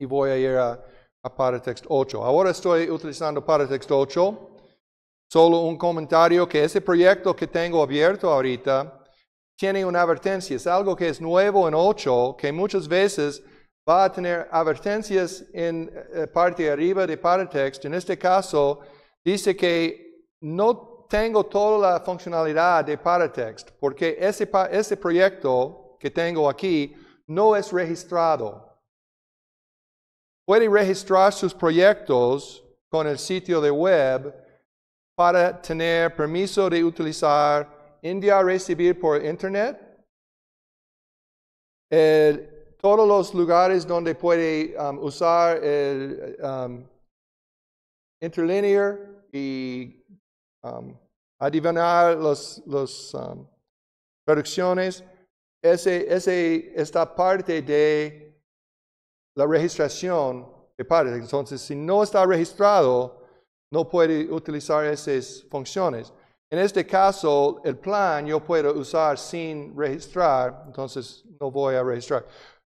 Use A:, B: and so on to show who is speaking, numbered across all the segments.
A: Y voy a ir a, Paratext 8. Ahora estoy utilizando Paratext 8. Solo un comentario que ese proyecto que tengo abierto ahorita tiene una advertencia. Es algo que es nuevo en 8, que muchas veces va a tener advertencias en eh, parte arriba de Paratext. En este caso, dice que no tengo toda la funcionalidad de Paratext porque ese proyecto que tengo aquí no es registrado. Puede registrar sus proyectos con el sitio de web para tener permiso de utilizar India recibir por internet. todos los lugares donde puede um, usar el um, interlinear y um, adivinar las los, traducciones ese, esta parte de la registración de Entonces, si no está registrado, no puede utilizar esas funciones. En este caso, el plan yo puedo usar sin registrar, entonces no voy a registrar.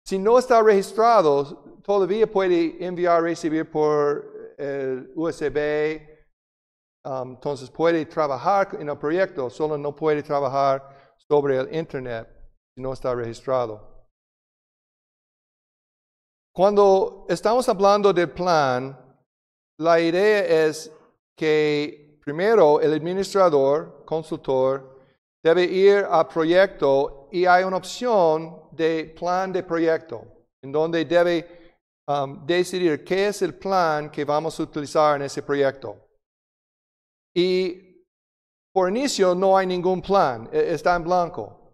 A: Si no está registrado, todavía puede enviar, recibir por el USB, um, entonces puede trabajar en el proyecto, solo no puede trabajar sobre el Internet no está registrado. Cuando estamos hablando del plan, la idea es que primero el administrador, consultor, debe ir a proyecto y hay una opción de plan de proyecto, en donde debe um, decidir qué es el plan que vamos a utilizar en ese proyecto. Y por inicio no hay ningún plan, e-, está en blanco.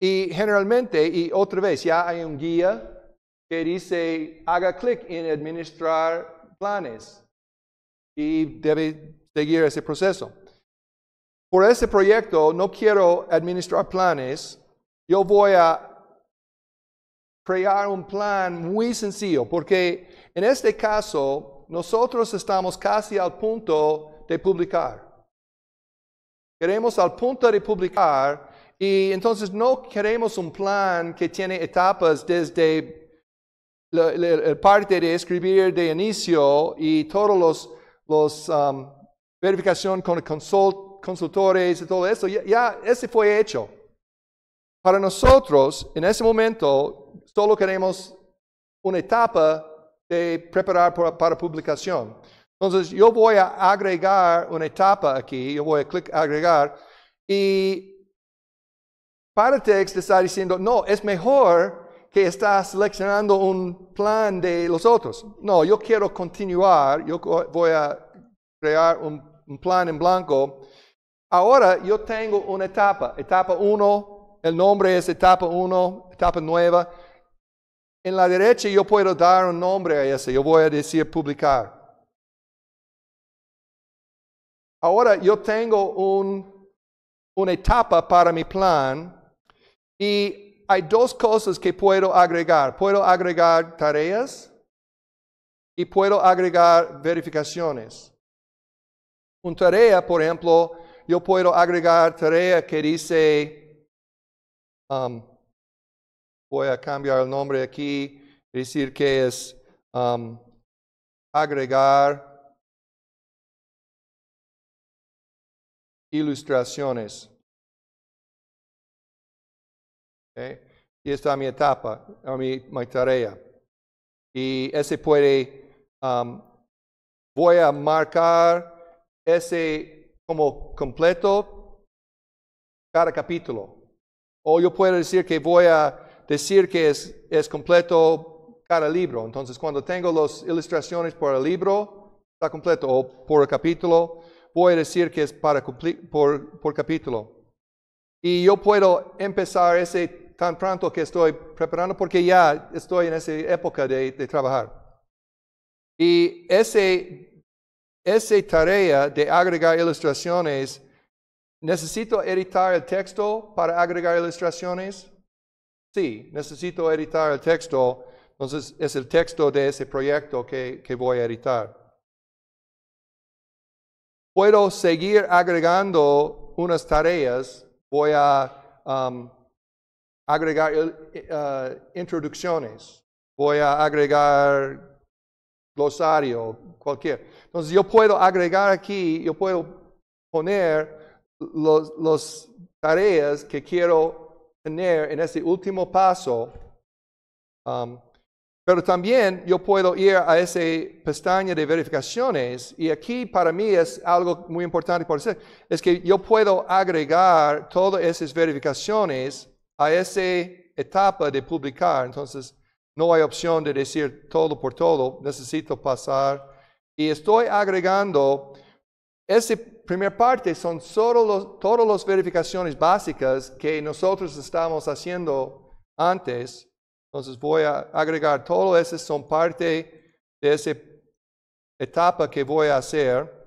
A: Y generalmente, y otra vez, ya hay un guía que dice, haga clic en administrar planes y debe seguir ese proceso. Por ese proyecto no quiero administrar planes, yo voy a crear un plan muy sencillo, porque en este caso nosotros estamos casi al punto de publicar. Queremos al punto de publicar y entonces no queremos un plan que tiene etapas desde la, parte de escribir de inicio y todos los, los um, verificación con consultores y todo eso, ya, ese fue hecho. Para nosotros, en ese momento, solo queremos una etapa de preparar para, para publicación. Entonces, yo voy a agregar una etapa aquí, yo voy a clic agregar y Paratext está diciendo, no, es mejor que estás seleccionando un plan de los otros. No, yo quiero continuar, yo voy a crear un, plan en blanco. Ahora yo tengo una etapa, etapa 1, el nombre es etapa 1, etapa nueva. En la derecha yo puedo dar un nombre a ese, yo voy a decir publicar. Ahora yo tengo una etapa para mi plan y hay dos cosas que puedo agregar. Puedo agregar tareas y puedo agregar verificaciones. Una tarea, por ejemplo, yo puedo agregar tarea que dice, um, voy a cambiar el nombre aquí, decir que es um,
B: agregar
A: ilustraciones. Y esta es mi etapa, mi, tarea. Y ese puede, um, voy a marcar ese como completo cada capítulo. O yo puedo decir que voy a decir que es, completo cada libro. Entonces, cuando tengo las ilustraciones por el libro, está completo. O por el capítulo, voy a decir que es para por, por capítulo. Y yo puedo empezar ese tan pronto que estoy preparando porque ya estoy en esa época de, trabajar. Y esa tarea de agregar ilustraciones, ¿necesito editar el texto para agregar ilustraciones? Sí, necesito editar el texto. Entonces es el texto de ese proyecto que, voy a editar. Puedo seguir agregando unas tareas. Voy a um, agregar eh, eh, introducciones, voy a agregar glosario, cualquier. Entonces yo puedo agregar aquí, yo puedo poner las tareas que quiero tener en este último paso. Um, pero también yo puedo ir a esa pestaña de verificaciones y aquí para mí es algo muy importante por hacer, es que yo puedo agregar todas esas verificaciones a esa etapa de publicar. Entonces, no hay opción de decir todo por todo, necesito pasar. Y estoy agregando, esa primera parte son solo todas las verificaciones básicas que nosotros estamos haciendo antes. Entonces voy a agregar todo eso, son parte de esa etapa que voy a hacer.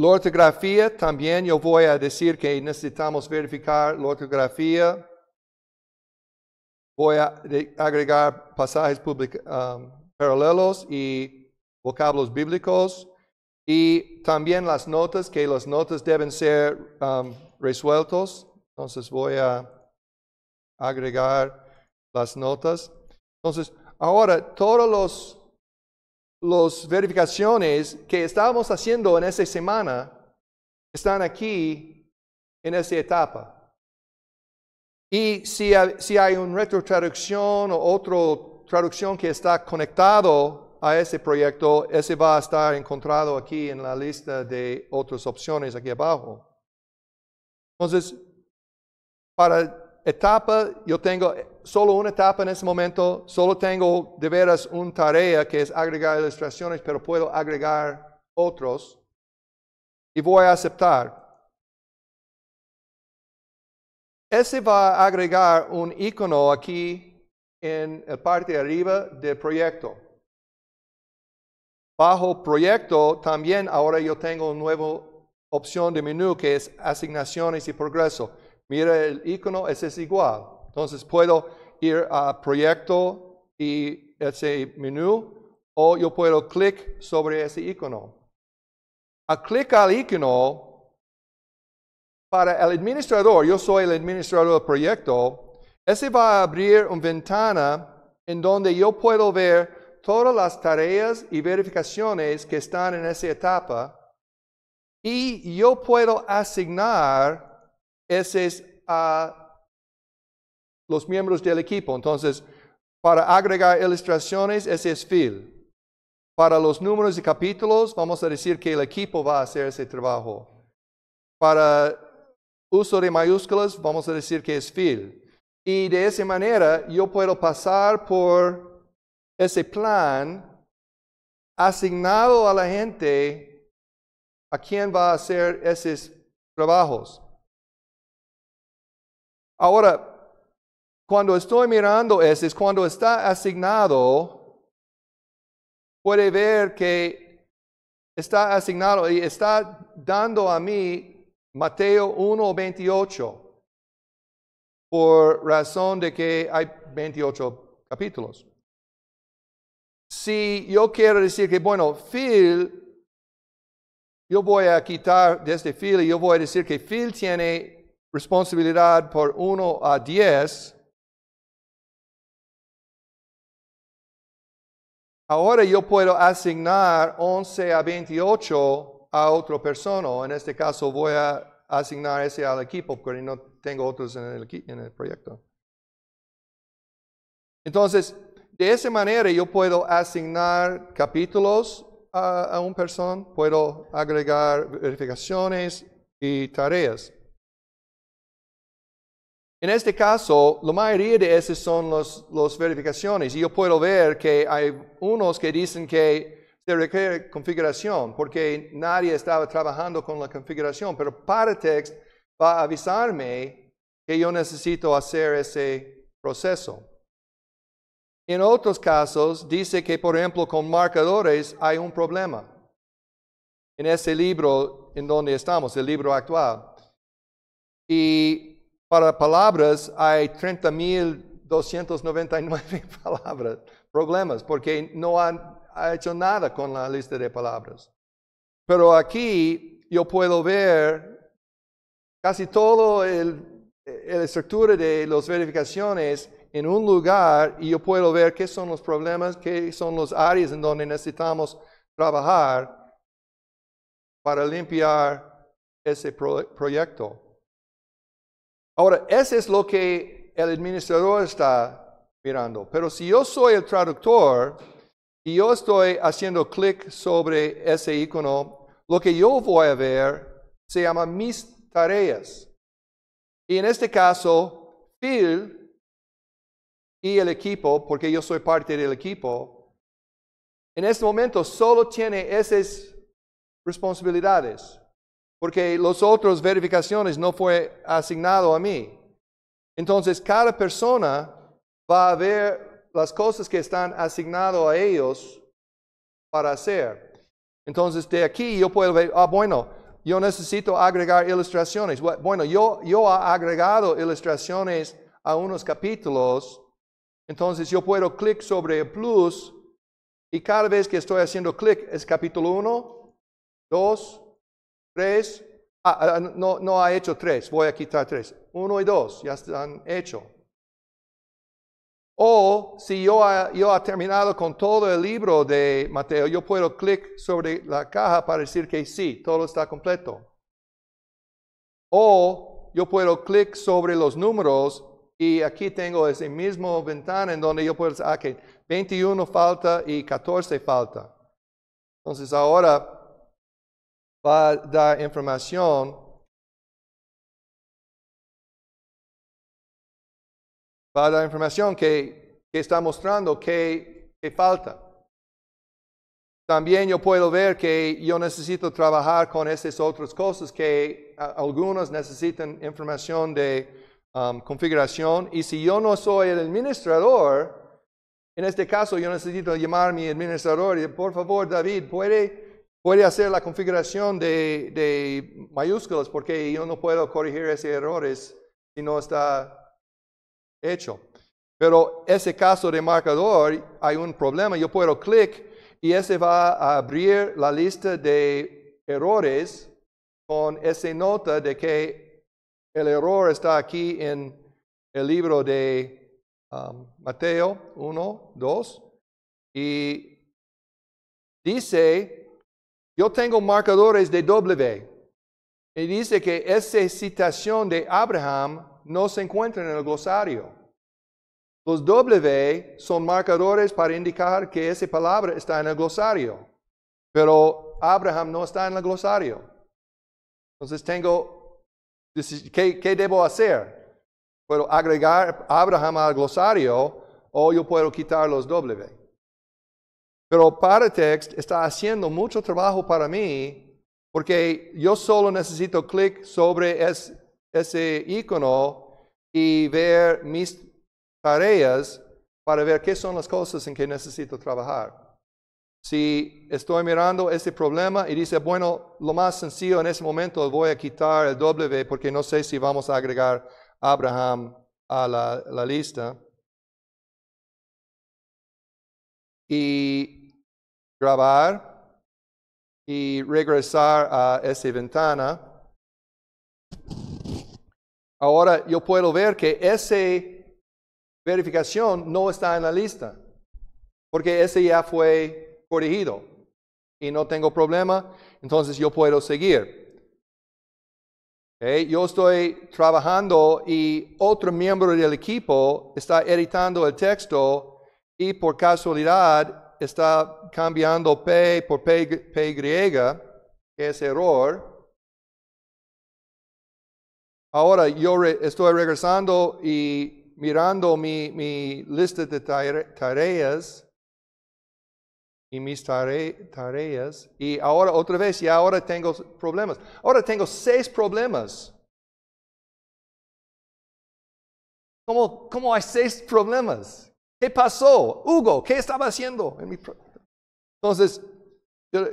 A: La ortografía también, yo voy a decir que necesitamos verificar la ortografía. Voy a agregar pasajes um, paralelos y vocablos bíblicos. Y también las notas, que las notas deben ser um, resueltos. Entonces voy a agregar las notas. Entonces, ahora todos los las verificaciones que estábamos haciendo en esa semana están aquí en esa etapa. Y si, si hay una retrotraducción o otra traducción que está conectado a ese proyecto, ese va a estar encontrado aquí en la lista de otras opciones aquí abajo. Entonces, para etapa, yo tengo eh, solo una etapa en ese momento, solo tengo de veras una tarea que es agregar ilustraciones, pero puedo agregar otros y voy a aceptar. Ese va a agregar un icono aquí en la parte de arriba del proyecto. Bajo proyecto también ahora yo tengo una nueva opción de menú que es asignaciones y progreso. Mira el icono, ese es igual. Entonces puedo ir a proyecto y ese menú o yo puedo clic sobre ese icono. A clic al icono, para el administrador, yo soy el administrador del proyecto, ese va a abrir una ventana en donde yo puedo ver todas las tareas y verificaciones que están en esa etapa y yo puedo asignar ese es a los miembros del equipo. Entonces, para agregar ilustraciones, ese es Phil. Para los números y capítulos, vamos a decir que el equipo va a hacer ese trabajo. Para uso de mayúsculas, vamos a decir que es Phil. Y de esa manera yo puedo pasar por ese plan asignado a la gente a quien va a hacer esos trabajos. Ahora, cuando estoy mirando esto, es cuando está asignado, puede ver que está asignado y está dando a mí Mateo 1.28, por razón de que hay 28 capítulos. Si yo quiero decir que, bueno, Phil, yo voy a quitar de este Phil y yo voy a decir que Phil tiene responsabilidad por 1 a 10, ahora yo puedo asignar 11 a 28 a otra persona. En este caso voy a asignar ese al equipo porque no tengo otros en el, proyecto. Entonces, de esa manera yo puedo asignar capítulos a, a un persona, puedo agregar verificaciones y tareas. En este caso, la mayoría de esas son las los verificaciones. Y yo puedo ver que hay unos que dicen que se requiere configuración porque nadie estaba trabajando con la configuración, pero Paratext va a avisarme que yo necesito hacer ese proceso. En otros casos, dice que, por ejemplo, con marcadores hay un problema. En ese libro en donde estamos, el libro actual. Y para palabras hay 30.299 palabras, problemas, porque no ha hecho nada con la lista de palabras. Pero aquí yo puedo ver casi toda la estructura de las verificaciones en un lugar y yo puedo ver qué son los problemas, qué son las áreas en donde necesitamos trabajar para limpiar ese proyecto. Ahora, eso es lo que el administrador está mirando. Pero si yo soy el traductor y yo estoy haciendo clic sobre ese icono, lo que yo voy a ver se llama mis tareas. Y en este caso, Phil y el equipo, porque yo soy parte del equipo, en este momento solo tiene esas responsabilidades porque los otros verificaciones no fue asignado a mí. Entonces, cada persona va a ver las cosas que están asignado a ellos para hacer. Entonces, de aquí yo puedo ver, ah, bueno, yo necesito agregar ilustraciones. Bueno, yo, yo he agregado ilustraciones a unos capítulos, entonces yo puedo clic sobre el plus y cada vez que estoy haciendo clic es capítulo 1, 2, Tres, ah, ah, ah, no, no ha hecho tres, voy a quitar tres. Uno y dos ya están hecho. O si yo he yo ha terminado con todo el libro de Mateo, yo puedo clic sobre la caja para decir que sí, todo está completo. O yo puedo clic sobre los números y aquí tengo ese mismo ventana en donde yo puedo decir, que 21 falta y 14 falta. Entonces ahora va dar información va dar información que, que está mostrando que, falta. También yo puedo ver que yo necesito trabajar con esas otras cosas que algunos necesitan información de um, configuración. Y si yo no soy el administrador, en este caso yo necesito llamar a mi administrador y por favor David, ¿puede Puede hacer la configuración de, mayúsculas porque yo no puedo corregir ese errores si no está hecho. Pero ese caso de marcador, hay un problema. Yo puedo clic y ese va a abrir la lista de errores con esa nota de que el error está aquí en el libro de um, Mateo 1, 2. Y dice yo tengo marcadores de W. Y dice que esa citación de Abraham no se encuentra en el glosario. Los W son marcadores para indicar que esa palabra está en el glosario, pero Abraham no está en el glosario. Entonces tengo, ¿qué, qué debo hacer? Puedo agregar Abraham al glosario o yo puedo quitar los W. Pero Paratext está haciendo mucho trabajo para mí porque yo solo necesito clic sobre ese icono y ver mis tareas para ver qué son las cosas en que necesito trabajar. Si estoy mirando ese problema y dice, bueno, lo más sencillo en ese momento voy a quitar el W porque no sé si vamos a agregar Abraham a la, la lista.
B: Y
A: grabar y regresar a esa ventana. Ahora yo puedo ver que esa verificación no está en la lista, porque ese ya fue corregido y no tengo problema, entonces yo puedo seguir. yo estoy trabajando y otro miembro del equipo está editando el texto y por casualidad está cambiando P por P, griega. es error. Ahora yo estoy regresando y mirando mi, lista de tareas y mis tareas. Y ahora otra vez, y ahora tengo problemas. Ahora tengo seis problemas.
B: ¿Cómo, hay
A: seis problemas? ¿Qué pasó? Hugo, ¿qué estaba haciendo en entonces,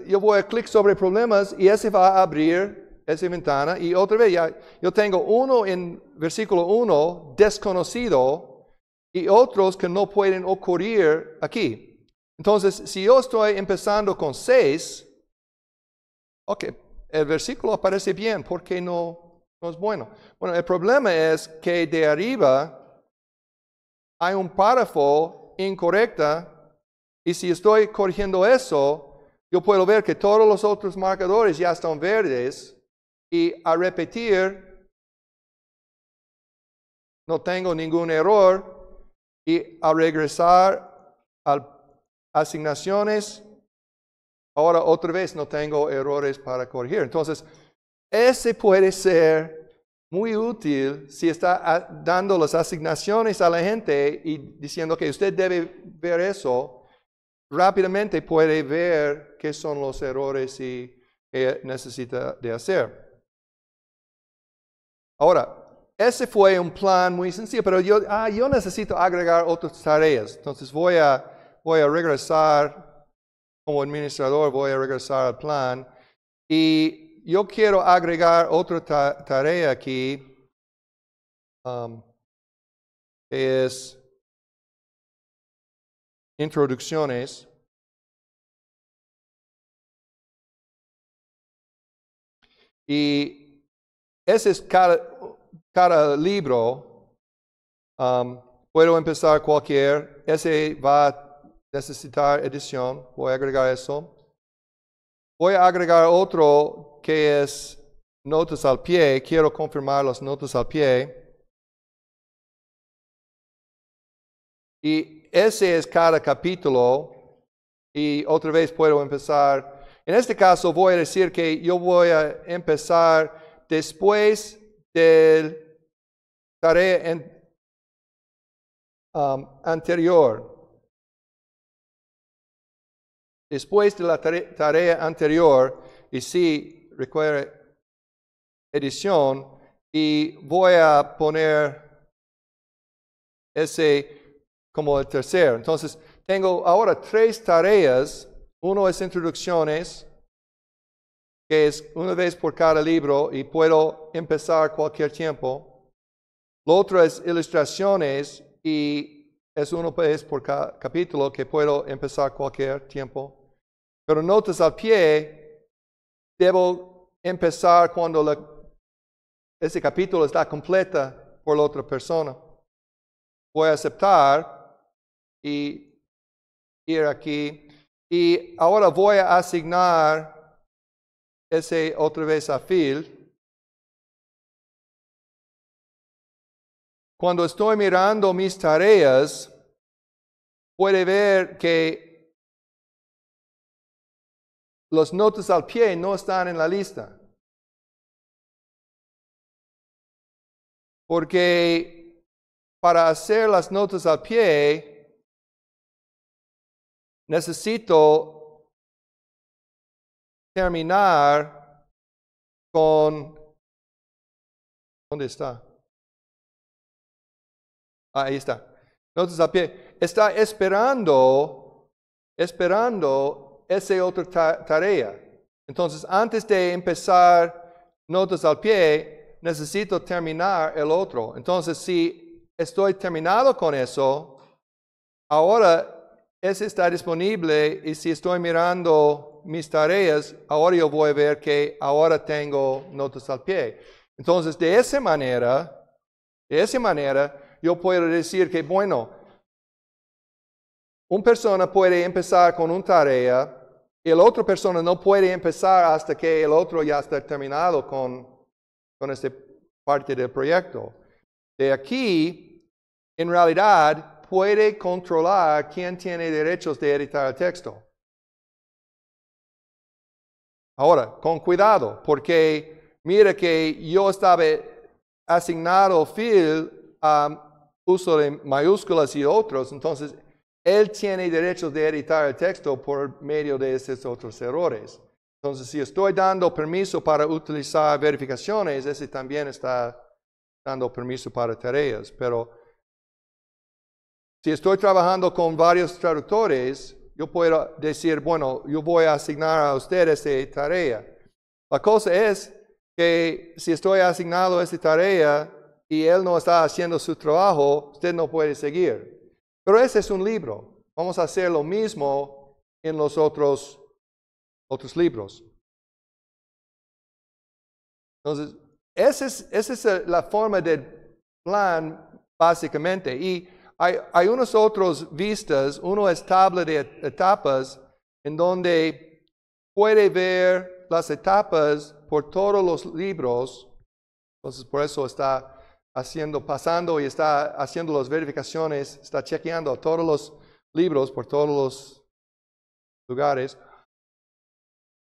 A: yo, voy a clic sobre problemas y ese va a abrir esa ventana. Y otra vez, ya, yo tengo uno en versículo 1, desconocido, y otros que no pueden ocurrir aquí. Entonces, si yo estoy empezando con 6, ok, el versículo aparece bien, ¿por qué no, no es bueno? Bueno, el problema es que de arriba hay un párrafo incorrecto y si estoy corrigiendo eso, yo puedo ver que todos los otros marcadores ya están verdes y a repetir no tengo ningún error y a regresar a asignaciones ahora otra vez no tengo errores para corregir. Entonces, ese puede ser muy útil si está dando las asignaciones a la gente y diciendo que usted debe ver eso rápidamente puede ver qué son los errores y necesita de hacer. Ahora, ese fue un plan muy sencillo, pero ah, yo, necesito agregar otras tareas. Entonces voy a, voy a regresar, como administrador, voy a regresar al plan. Y yo quiero agregar otra tarea aquí. Um,
B: es introducciones. Y
A: ese es cada, libro. Um, puedo empezar cualquier. Ese va a necesitar edición. Voy a agregar eso. Voy a agregar otro que es notas al pie. Quiero confirmar las notas al pie. Y ese es cada capítulo. Y otra vez puedo empezar. En este caso voy a decir que yo voy a empezar después del tarea um, anterior. Después de la tarea, anterior, y si requiere edición, y voy a poner ese como el tercero. Entonces, tengo ahora tres tareas. Uno es introducciones, que es una vez por cada libro y puedo empezar cualquier tiempo. Lo otro es ilustraciones y es uno vez por cada capítulo que puedo empezar cualquier tiempo. Pero notas al pie, debo empezar cuando ese capítulo está completa por la otra persona. Voy a aceptar y ir aquí. Y ahora voy a asignar ese otra vez a Phil.
B: Cuando estoy mirando mis tareas, puede ver que los notas al pie no están en la lista. Porque para hacer las notas al pie, necesito terminar con... ¿Dónde está? Ah, ahí está.
A: notas al pie, está esperando, esperando esa otra tarea. Entonces, antes de empezar notas al pie, necesito terminar el otro. Entonces, si estoy terminado con eso, ahora ese está disponible y si estoy mirando mis tareas, ahora yo voy a ver que ahora tengo notas al pie. Entonces, de esa manera, de esa manera, yo puedo decir que, bueno, una persona puede empezar con una tarea y la otra persona no puede empezar hasta que el otro ya está terminado con, con esta parte del proyecto. De aquí, en realidad, puede controlar quién tiene derechos de editar el texto. Ahora, con cuidado, porque mira que yo estaba asignado Phil a uso de mayúsculas y otros, entonces él tiene derechos de editar el texto por medio de esos otros errores. Entonces, si estoy dando permiso para utilizar verificaciones, ese también está dando permiso para tareas, pero si estoy trabajando con varios traductores, yo puedo decir, bueno, yo voy a asignar a usted esta tarea. La cosa es que si estoy asignado a esta tarea y él no está haciendo su trabajo, usted no puede seguir. Pero ese es un libro. Vamos a hacer lo mismo en los otros, otros libros. Entonces, esa es, esa es la forma del plan, básicamente. Y hay, hay unos otros vistas, uno es tabla de etapas, en donde puede ver las etapas por todos los libros. Entonces, por eso está haciendo, pasando y está haciendo las verificaciones, está chequeando todos los libros por todos los lugares.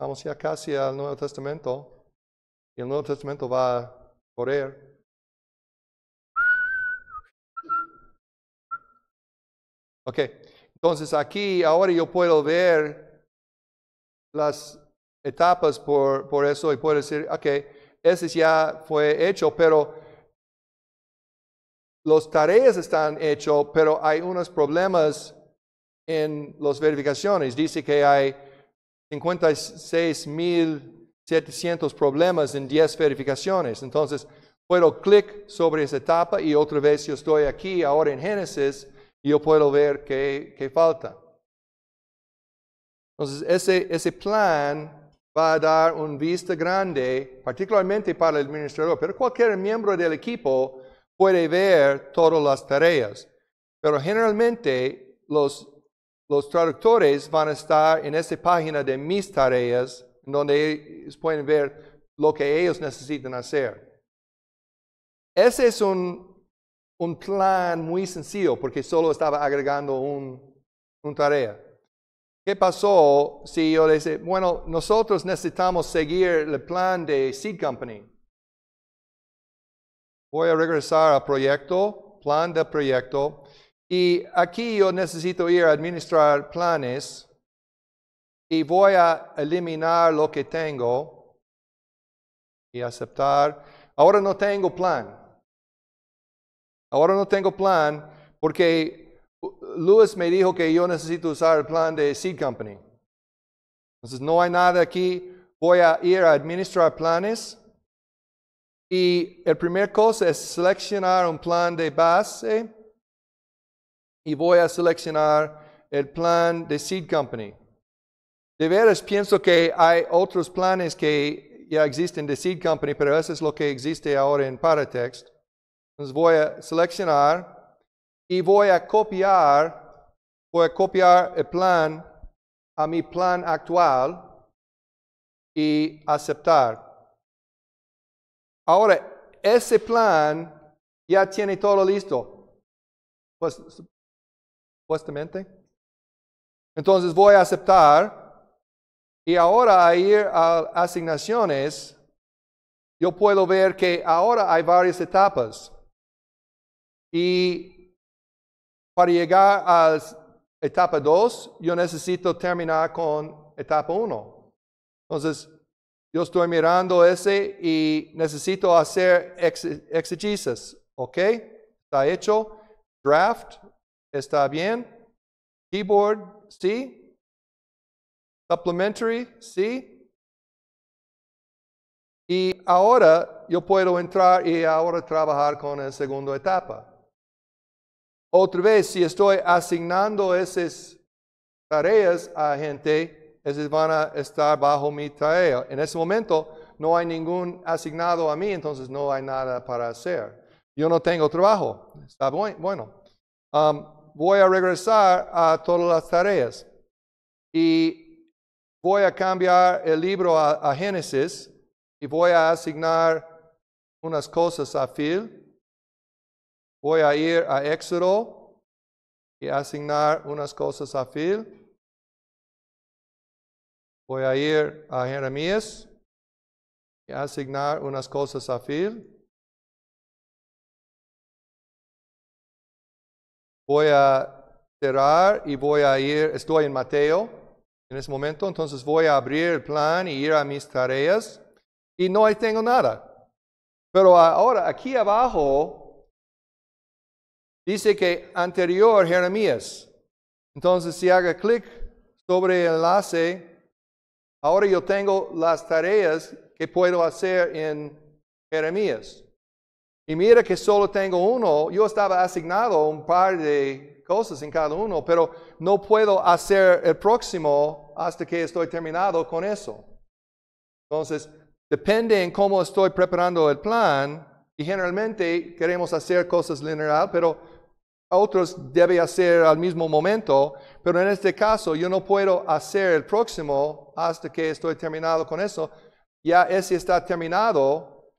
A: Vamos ya casi al Nuevo Testamento. Y el Nuevo Testamento va a correr. Ok, entonces aquí ahora yo puedo ver las etapas por, eso y puedo decir, ok, ese ya fue hecho, pero los tareas están hechas, pero hay unos problemas en las verificaciones. Dice que hay 56.700 problemas en 10 verificaciones. Entonces, puedo clic sobre esa etapa y otra vez yo estoy aquí, ahora en Génesis, y yo puedo ver qué, falta. Entonces, ese, plan va a dar un vista grande, particularmente para el administrador, pero cualquier miembro del equipo puede ver todas las tareas. Pero generalmente los, los traductores van a estar en esa página de mis tareas, donde ellos pueden ver lo que ellos necesitan hacer. Ese es un un plan muy sencillo porque solo estaba agregando un, tarea. ¿Qué pasó si yo le dije, bueno, nosotros necesitamos seguir el plan de Seed Company? Voy a regresar al proyecto, plan de proyecto, y aquí yo necesito ir a administrar planes y voy a eliminar lo que tengo y aceptar. Ahora no tengo plan. Ahora no tengo plan porque Luis me dijo que yo necesito usar el plan de Seed Company. Entonces no hay nada aquí. Voy a ir a administrar planes. Y el primer cosa es seleccionar un plan de base. Y voy a seleccionar el plan de Seed Company. De veras pienso que hay otros planes que ya existen de Seed Company, pero eso es lo que existe ahora en Paratext. Entonces voy a seleccionar y voy a copiar, voy a copiar el plan a mi plan actual y aceptar. Ahora, ese plan ya tiene todo listo. Pues, supuestamente. Entonces voy a aceptar. Y ahora a ir a asignaciones, yo puedo ver que ahora hay varias etapas. Y para llegar a etapa 2, yo necesito terminar con etapa 1. Entonces, yo estoy mirando ese y necesito hacer ejercicios. ¿Ok? Está hecho. Draft. Está bien. Keyboard. Sí. Supplementary. Sí. Y ahora yo puedo entrar y ahora trabajar con la segunda etapa. Otra vez, si estoy asignando esas tareas a gente, esas van a estar bajo mi tarea. En ese momento no hay ningún asignado a mí, entonces no hay nada para hacer. Yo no tengo trabajo. Está bueno. Um, voy a regresar a todas las tareas y voy a cambiar el libro a Génesis y voy a asignar unas cosas a Phil Voy a ir a Éxodo y asignar unas cosas a Phil. Voy a ir a Jeremías y asignar unas cosas a Phil. Voy a cerrar y voy a ir, estoy en Mateo en ese momento, entonces voy a abrir el plan y ir a mis tareas y no tengo nada. Pero ahora aquí abajo Dice que anterior Jeremías. Entonces, si haga clic sobre el enlace, ahora yo tengo las tareas que puedo hacer en Jeremías. Y mira que solo tengo uno. Yo estaba asignado un par de cosas en cada uno, pero no puedo hacer el próximo hasta que estoy terminado con eso. Entonces, depende en cómo estoy preparando el plan. Y generalmente queremos hacer cosas lineal, pero otros debe hacer al mismo momento, pero en este caso yo no puedo hacer el próximo hasta que estoy terminado con eso. Ya ese está terminado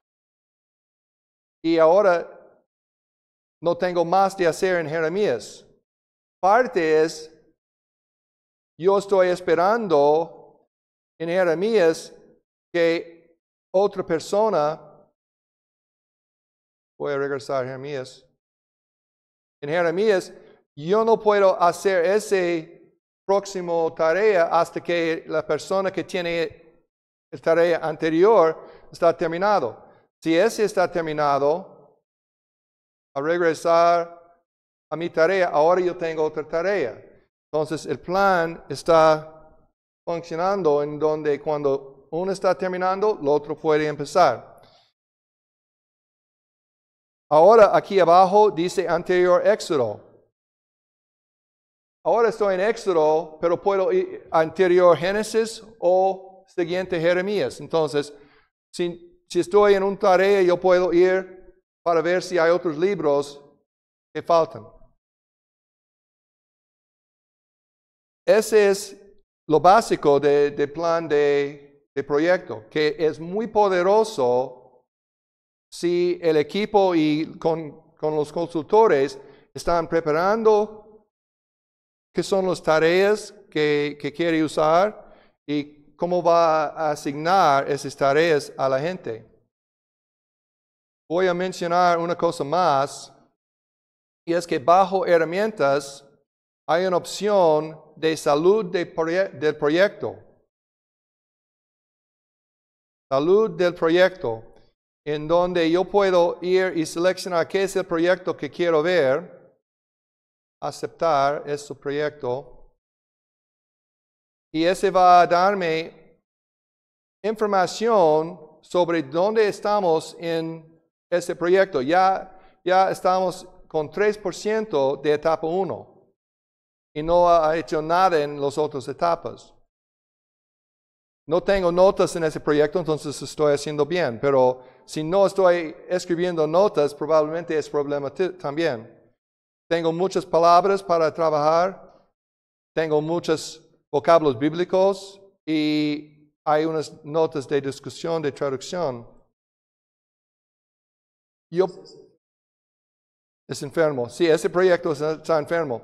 A: y ahora no tengo más de hacer en Jeremías. Parte es, yo estoy esperando en Jeremías que otra persona, voy a regresar a Jeremías, en Jeremías, yo no puedo hacer ese próximo tarea hasta que la persona que tiene el tarea anterior está terminado. Si ese está terminado, a regresar a mi tarea, ahora yo tengo otra tarea. Entonces el plan está funcionando en donde cuando uno está terminando, el otro puede empezar. Ahora aquí abajo dice anterior Éxodo. Ahora estoy en Éxodo, pero puedo ir anterior Génesis o siguiente Jeremías. Entonces, si, estoy en un tarea, yo puedo ir para ver si hay otros libros que faltan. Ese es lo básico del de plan de proyecto, que es muy poderoso si el equipo y con, los consultores están preparando qué son las tareas que, quiere usar y cómo va a asignar esas tareas a la gente. Voy a mencionar una cosa más y es que bajo herramientas hay una opción de salud del proyecto. Salud del proyecto en donde yo puedo ir y seleccionar qué es el proyecto que quiero ver, aceptar ese proyecto, y ese va a darme información sobre dónde estamos en ese proyecto. Ya, ya estamos con 3% de etapa 1 y no ha hecho nada en las otras etapas no tengo notas en ese proyecto, entonces estoy haciendo bien, pero si no estoy escribiendo notas, probablemente es problema también. Tengo muchas palabras para trabajar, tengo muchos vocablos bíblicos y hay unas notas de discusión, de traducción. Yo es enfermo. Sí, ese proyecto está enfermo.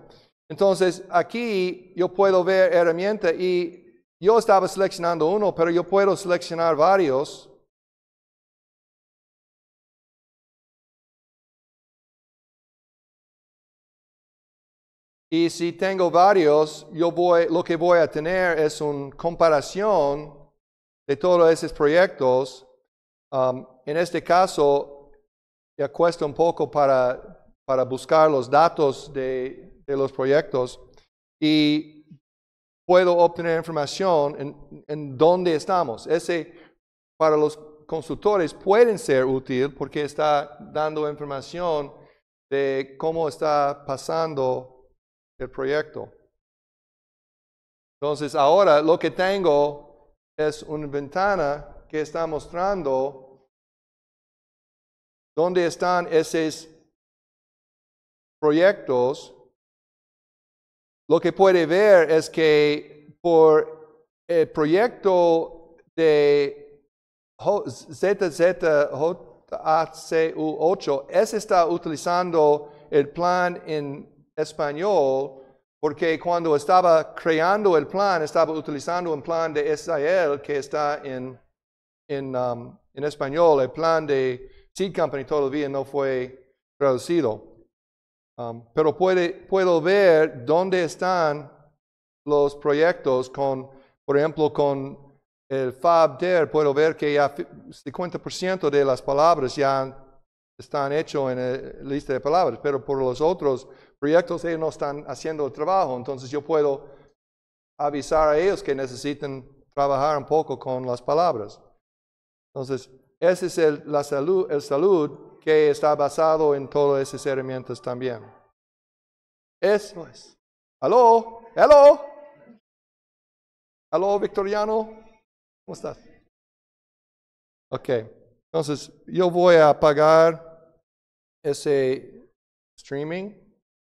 A: Entonces, aquí yo puedo ver herramienta y yo estaba seleccionando uno, pero yo puedo seleccionar varios. Y si tengo varios, yo voy, lo que voy a tener es una comparación de todos esos proyectos. Um, en este caso, ya cuesta un poco para, buscar los datos de, de los proyectos. Y puedo obtener información en, en dónde estamos. Ese para los consultores pueden ser útil porque está dando información de cómo está pasando el proyecto. Entonces ahora lo que tengo es una ventana que está mostrando dónde están esos proyectos lo que puede ver es que por el proyecto de ZZJACU8, ese está utilizando el plan en español porque cuando estaba creando el plan, estaba utilizando un plan de Israel que está en, um, en español. El plan de Seed Company todavía no fue traducido. Um, pero puede, puedo ver dónde están los proyectos con, por ejemplo, con el FabDER, puedo ver que ya 50% de las palabras ya están hechas en la eh, lista de palabras, pero por los otros proyectos ellos no están haciendo el trabajo, entonces yo puedo avisar a ellos que necesitan trabajar un poco con las palabras. Entonces, ese es el, la salud, el salud que está basado en todas esas herramientas también. Eso es. Aló, hello Aló, Victoriano.
B: ¿Cómo estás? Ok. Entonces, yo voy a apagar ese streaming.